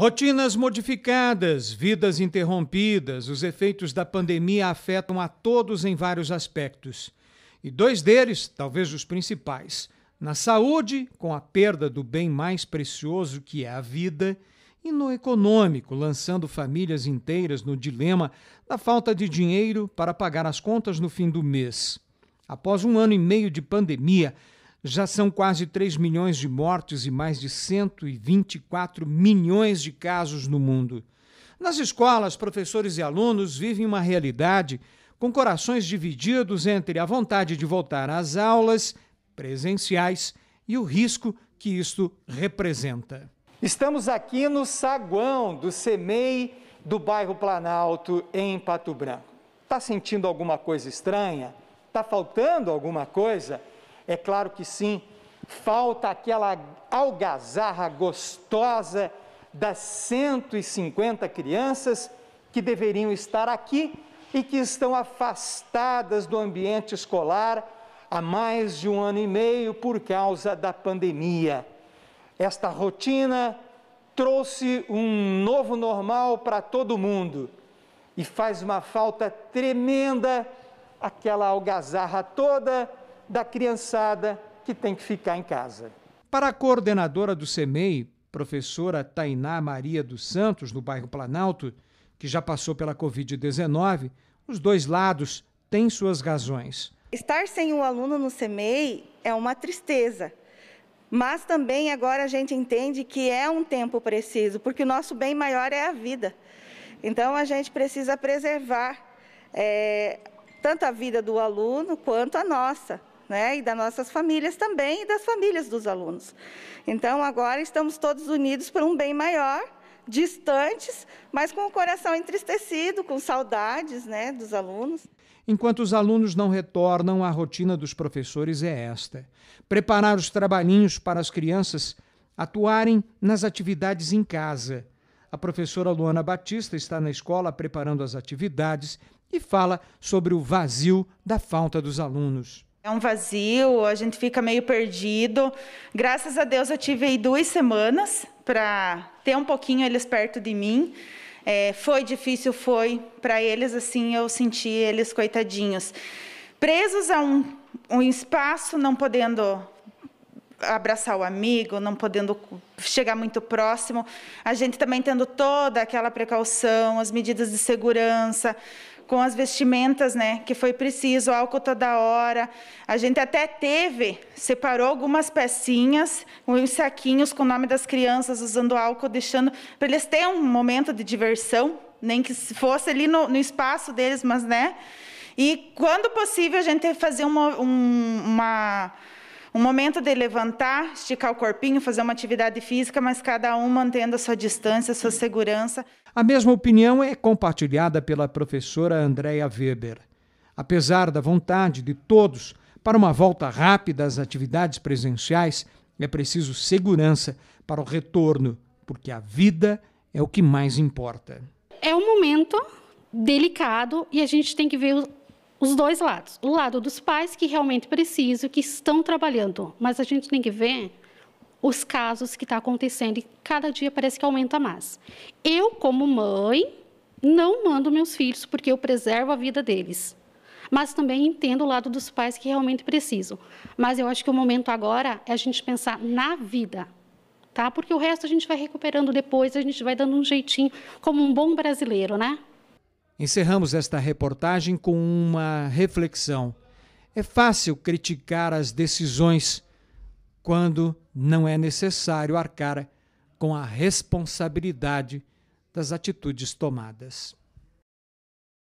Rotinas modificadas, vidas interrompidas, os efeitos da pandemia afetam a todos em vários aspectos. E dois deles, talvez os principais, na saúde, com a perda do bem mais precioso que é a vida, e no econômico, lançando famílias inteiras no dilema da falta de dinheiro para pagar as contas no fim do mês. Após um ano e meio de pandemia, já são quase 3 milhões de mortes e mais de 124 milhões de casos no mundo. Nas escolas, professores e alunos vivem uma realidade com corações divididos entre a vontade de voltar às aulas presenciais e o risco que isto representa. Estamos aqui no saguão do CEMEI do bairro Planalto, em Pato Branco. Está sentindo alguma coisa estranha? Está faltando alguma coisa? É claro que sim, falta aquela algazarra gostosa das 150 crianças que deveriam estar aqui e que estão afastadas do ambiente escolar há mais de um ano e meio por causa da pandemia. Esta rotina trouxe um novo normal para todo mundo e faz uma falta tremenda aquela algazarra toda da criançada que tem que ficar em casa. Para a coordenadora do CEMEI, professora Tainá Maria dos Santos, no bairro Planalto, que já passou pela Covid-19, os dois lados têm suas razões. Estar sem o um aluno no CEMEI é uma tristeza, mas também agora a gente entende que é um tempo preciso, porque o nosso bem maior é a vida. Então a gente precisa preservar é, tanto a vida do aluno quanto a nossa né, e das nossas famílias também, e das famílias dos alunos. Então, agora estamos todos unidos por um bem maior, distantes, mas com o coração entristecido, com saudades né, dos alunos. Enquanto os alunos não retornam, a rotina dos professores é esta: preparar os trabalhinhos para as crianças atuarem nas atividades em casa. A professora Luana Batista está na escola preparando as atividades e fala sobre o vazio da falta dos alunos. É um vazio, a gente fica meio perdido. Graças a Deus eu tive aí duas semanas para ter um pouquinho eles perto de mim. É, foi difícil, foi. Para eles, assim, eu senti eles coitadinhos. Presos a um, um espaço, não podendo abraçar o amigo, não podendo chegar muito próximo. A gente também tendo toda aquela precaução, as medidas de segurança, com as vestimentas, né, que foi preciso, álcool toda hora. A gente até teve, separou algumas pecinhas, uns saquinhos com o nome das crianças usando álcool, deixando para eles terem um momento de diversão, nem que fosse ali no, no espaço deles, mas né. E quando possível a gente fazer uma, uma um momento de levantar, esticar o corpinho, fazer uma atividade física, mas cada um mantendo a sua distância, a sua segurança. A mesma opinião é compartilhada pela professora Andrea Weber. Apesar da vontade de todos para uma volta rápida às atividades presenciais, é preciso segurança para o retorno, porque a vida é o que mais importa. É um momento delicado e a gente tem que ver os dois lados. O lado dos pais que realmente precisam, que estão trabalhando, mas a gente tem que ver os casos que estão tá acontecendo e cada dia parece que aumenta mais. Eu, como mãe, não mando meus filhos porque eu preservo a vida deles. Mas também entendo o lado dos pais que realmente precisam. Mas eu acho que o momento agora é a gente pensar na vida, tá? Porque o resto a gente vai recuperando depois, a gente vai dando um jeitinho, como um bom brasileiro, né? Encerramos esta reportagem com uma reflexão. É fácil criticar as decisões quando não é necessário arcar com a responsabilidade das atitudes tomadas.